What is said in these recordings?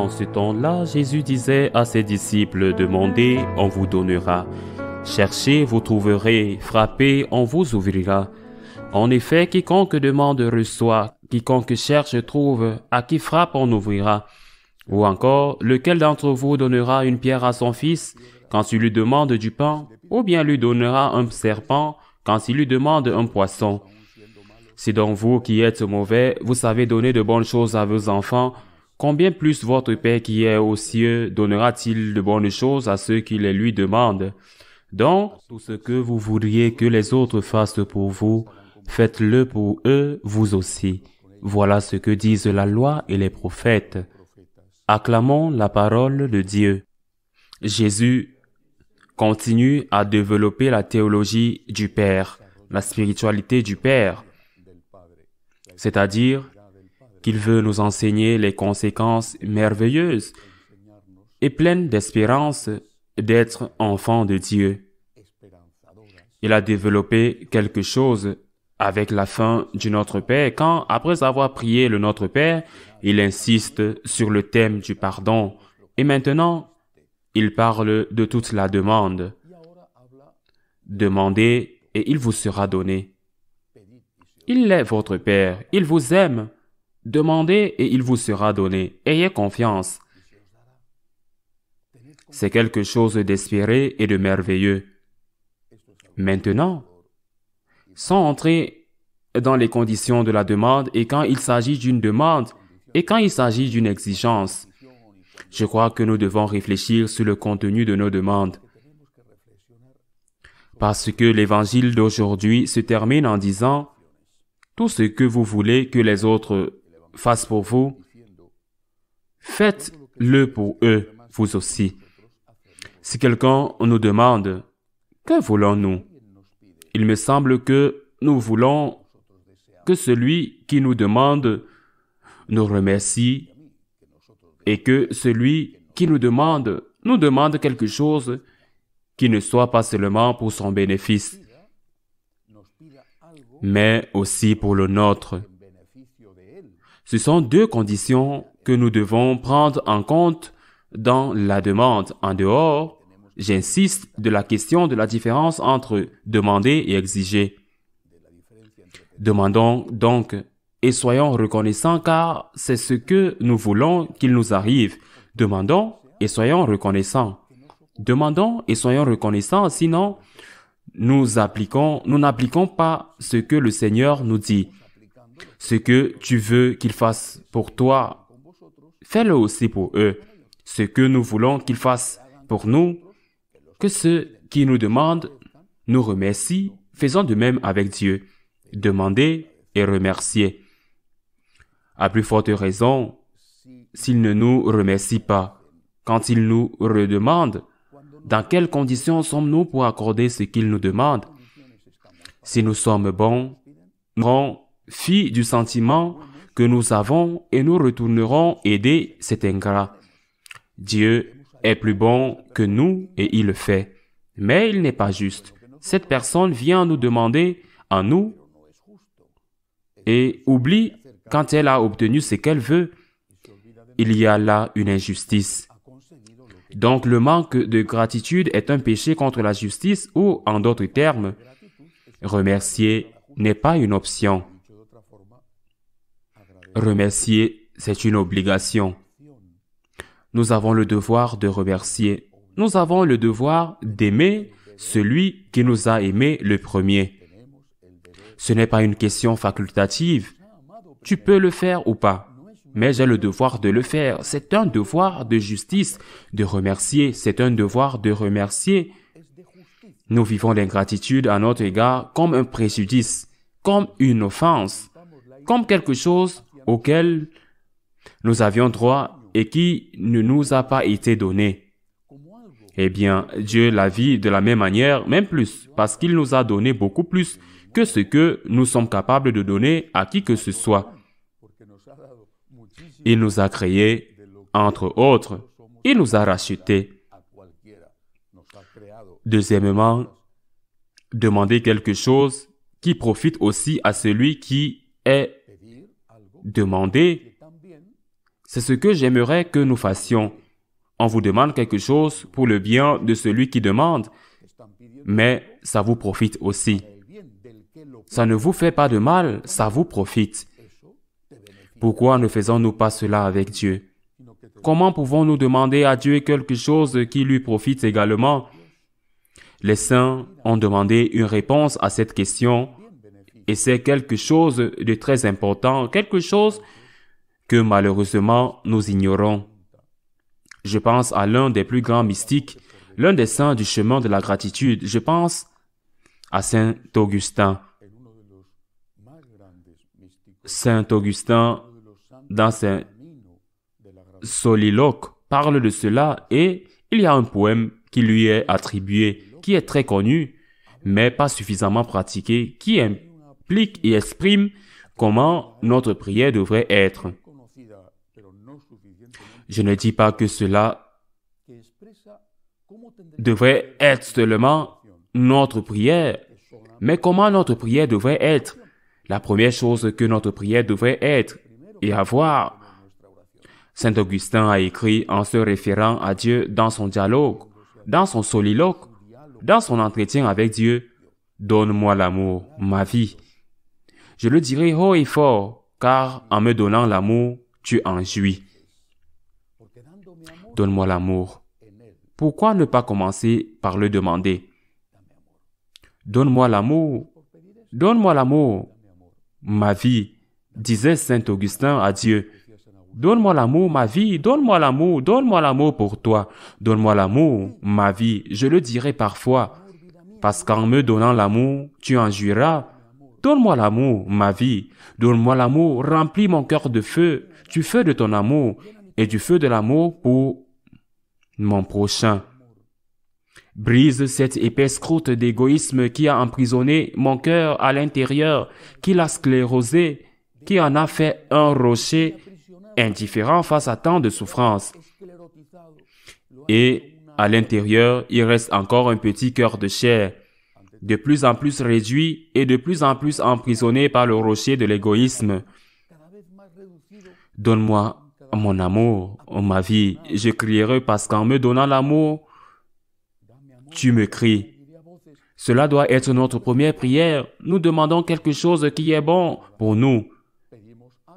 En ce temps-là, Jésus disait à ses disciples, Demandez, on vous donnera. Cherchez, vous trouverez. Frappez, on vous ouvrira. En effet, quiconque demande reçoit, quiconque cherche trouve, à qui frappe on ouvrira. Ou encore, lequel d'entre vous donnera une pierre à son fils quand il lui demande du pain, ou bien lui donnera un serpent quand il lui demande un poisson. Si donc vous qui êtes mauvais, vous savez donner de bonnes choses à vos enfants, Combien plus votre Père qui est aux cieux donnera-t-il de bonnes choses à ceux qui les lui demandent Donc, tout ce que vous voudriez que les autres fassent pour vous, faites-le pour eux, vous aussi. Voilà ce que disent la loi et les prophètes. Acclamons la parole de Dieu. Jésus continue à développer la théologie du Père, la spiritualité du Père, c'est-à-dire qu'il veut nous enseigner les conséquences merveilleuses et pleines d'espérance d'être enfant de Dieu. Il a développé quelque chose avec la fin du Notre Père quand, après avoir prié le Notre Père, il insiste sur le thème du pardon et maintenant, il parle de toute la demande. Demandez et il vous sera donné. Il est votre Père, il vous aime Demandez et il vous sera donné. Ayez confiance. C'est quelque chose d'espéré et de merveilleux. Maintenant, sans entrer dans les conditions de la demande et quand il s'agit d'une demande et quand il s'agit d'une exigence, je crois que nous devons réfléchir sur le contenu de nos demandes. Parce que l'évangile d'aujourd'hui se termine en disant, tout ce que vous voulez que les autres fasse pour vous, faites-le pour eux, vous aussi. Si quelqu'un nous demande, que voulons-nous Il me semble que nous voulons que celui qui nous demande nous remercie et que celui qui nous demande nous demande quelque chose qui ne soit pas seulement pour son bénéfice, mais aussi pour le nôtre. Ce sont deux conditions que nous devons prendre en compte dans la demande. En dehors, j'insiste de la question de la différence entre demander et exiger. Demandons donc et soyons reconnaissants car c'est ce que nous voulons qu'il nous arrive. Demandons et soyons reconnaissants. Demandons et soyons reconnaissants, sinon nous appliquons, nous n'appliquons pas ce que le Seigneur nous dit. Ce que tu veux qu'ils fassent pour toi, fais-le aussi pour eux. Ce que nous voulons qu'ils fassent pour nous, que ceux qui nous demandent nous remercient, faisons de même avec Dieu. Demandez et remerciez. À plus forte raison, s'il ne nous remercie pas, quand il nous redemandent, dans quelles conditions sommes-nous pour accorder ce qu'il nous demande Si nous sommes bons, non fi du sentiment que nous avons et nous retournerons aider cet ingrat. Dieu est plus bon que nous et il le fait. Mais il n'est pas juste. Cette personne vient nous demander à nous et oublie quand elle a obtenu ce qu'elle veut. Il y a là une injustice. Donc le manque de gratitude est un péché contre la justice ou, en d'autres termes, remercier n'est pas une option. Remercier, c'est une obligation. Nous avons le devoir de remercier. Nous avons le devoir d'aimer celui qui nous a aimé le premier. Ce n'est pas une question facultative. Tu peux le faire ou pas. Mais j'ai le devoir de le faire. C'est un devoir de justice de remercier. C'est un devoir de remercier. Nous vivons l'ingratitude à notre égard comme un préjudice, comme une offense, comme quelque chose auquel nous avions droit et qui ne nous a pas été donné. Eh bien, Dieu la vit de la même manière, même plus, parce qu'il nous a donné beaucoup plus que ce que nous sommes capables de donner à qui que ce soit. Il nous a créés, entre autres. Il nous a rachetés. Deuxièmement, demander quelque chose qui profite aussi à celui qui est demander, c'est ce que j'aimerais que nous fassions. On vous demande quelque chose pour le bien de celui qui demande, mais ça vous profite aussi. Ça ne vous fait pas de mal, ça vous profite. Pourquoi ne faisons-nous pas cela avec Dieu Comment pouvons-nous demander à Dieu quelque chose qui lui profite également Les saints ont demandé une réponse à cette question et c'est quelque chose de très important, quelque chose que malheureusement nous ignorons. Je pense à l'un des plus grands mystiques, l'un des saints du chemin de la gratitude. Je pense à Saint Augustin. Saint Augustin, dans ses soliloques, parle de cela et il y a un poème qui lui est attribué, qui est très connu, mais pas suffisamment pratiqué, qui est explique et exprime comment notre prière devrait être. Je ne dis pas que cela devrait être seulement notre prière, mais comment notre prière devrait être. La première chose que notre prière devrait être et avoir. Saint Augustin a écrit en se référant à Dieu dans son dialogue, dans son soliloque, dans son entretien avec Dieu. Donne-moi l'amour, ma vie, je le dirai haut et fort, car en me donnant l'amour, tu en jouis. Donne-moi l'amour. Pourquoi ne pas commencer par le demander Donne-moi l'amour. Donne-moi l'amour. Ma vie, disait Saint Augustin à Dieu. Donne-moi l'amour, ma vie, donne-moi l'amour, donne-moi l'amour pour toi, donne-moi l'amour, ma vie, je le dirai parfois, parce qu'en me donnant l'amour, tu en jouiras. Donne-moi l'amour, ma vie. Donne-moi l'amour. Remplis mon cœur de feu, du feu de ton amour et du feu de l'amour pour mon prochain. Brise cette épaisse croûte d'égoïsme qui a emprisonné mon cœur à l'intérieur, qui l'a sclérosé, qui en a fait un rocher indifférent face à tant de souffrances. Et à l'intérieur, il reste encore un petit cœur de chair de plus en plus réduit et de plus en plus emprisonné par le rocher de l'égoïsme. Donne-moi mon amour, oh ma vie, je crierai parce qu'en me donnant l'amour, tu me cries. Cela doit être notre première prière. Nous demandons quelque chose qui est bon pour nous.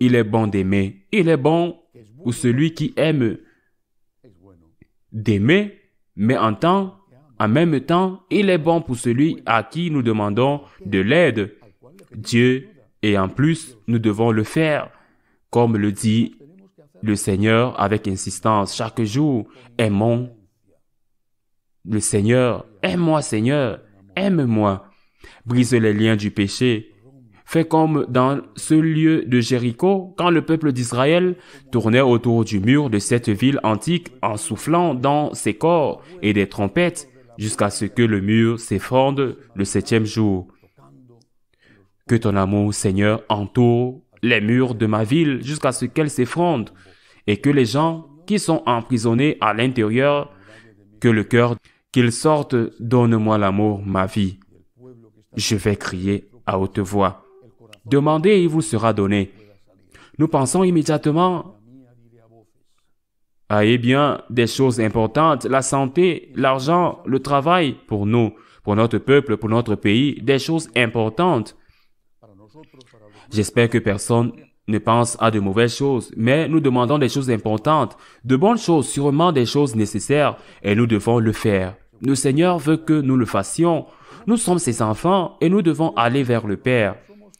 Il est bon d'aimer. Il est bon pour celui qui aime d'aimer, mais en tant en même temps, il est bon pour celui à qui nous demandons de l'aide. Dieu, et en plus, nous devons le faire. Comme le dit le Seigneur avec insistance chaque jour, aimons le Seigneur, aime-moi Seigneur, aime-moi. Brise les liens du péché. Fais comme dans ce lieu de Jéricho, quand le peuple d'Israël tournait autour du mur de cette ville antique en soufflant dans ses corps et des trompettes jusqu'à ce que le mur s'effondre le septième jour. Que ton amour, Seigneur, entoure les murs de ma ville jusqu'à ce qu'elle s'effondre et que les gens qui sont emprisonnés à l'intérieur, que le cœur, qu'ils sortent, donne-moi l'amour, ma vie. Je vais crier à haute voix. Demandez et il vous sera donné. Nous pensons immédiatement ah, eh bien, des choses importantes, la santé, l'argent, le travail pour nous, pour notre peuple, pour notre pays, des choses importantes. J'espère que personne ne pense à de mauvaises choses, mais nous demandons des choses importantes, de bonnes choses, sûrement des choses nécessaires, et nous devons le faire. Le Seigneur veut que nous le fassions. Nous sommes ses enfants et nous devons aller vers le Père,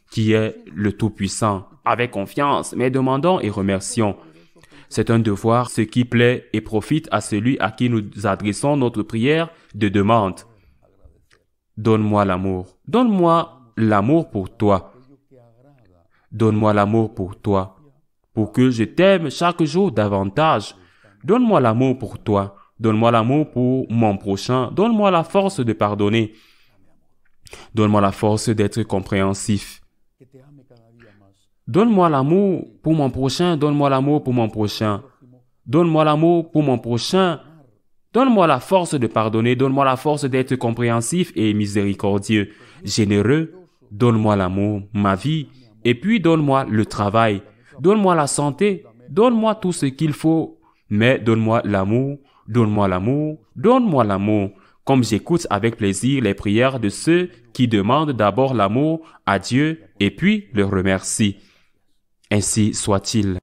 qui est le Tout-Puissant, avec confiance, mais demandons et remercions. C'est un devoir, ce qui plaît et profite à celui à qui nous adressons notre prière de demande. Donne-moi l'amour. Donne-moi l'amour pour toi. Donne-moi l'amour pour toi. Pour que je t'aime chaque jour davantage. Donne-moi l'amour pour toi. Donne-moi l'amour pour mon prochain. Donne-moi la force de pardonner. Donne-moi la force d'être compréhensif. Donne-moi l'amour pour mon prochain, donne-moi l'amour pour mon prochain. Donne-moi l'amour pour mon prochain. Donne-moi la force de pardonner, donne-moi la force d'être compréhensif et miséricordieux, généreux. Donne-moi l'amour, ma vie, et puis donne-moi le travail, donne-moi la santé, donne-moi tout ce qu'il faut, mais donne-moi l'amour, donne-moi l'amour, donne-moi l'amour, comme j'écoute avec plaisir les prières de ceux qui demandent d'abord l'amour à Dieu et puis le remercient. Ainsi soit-il.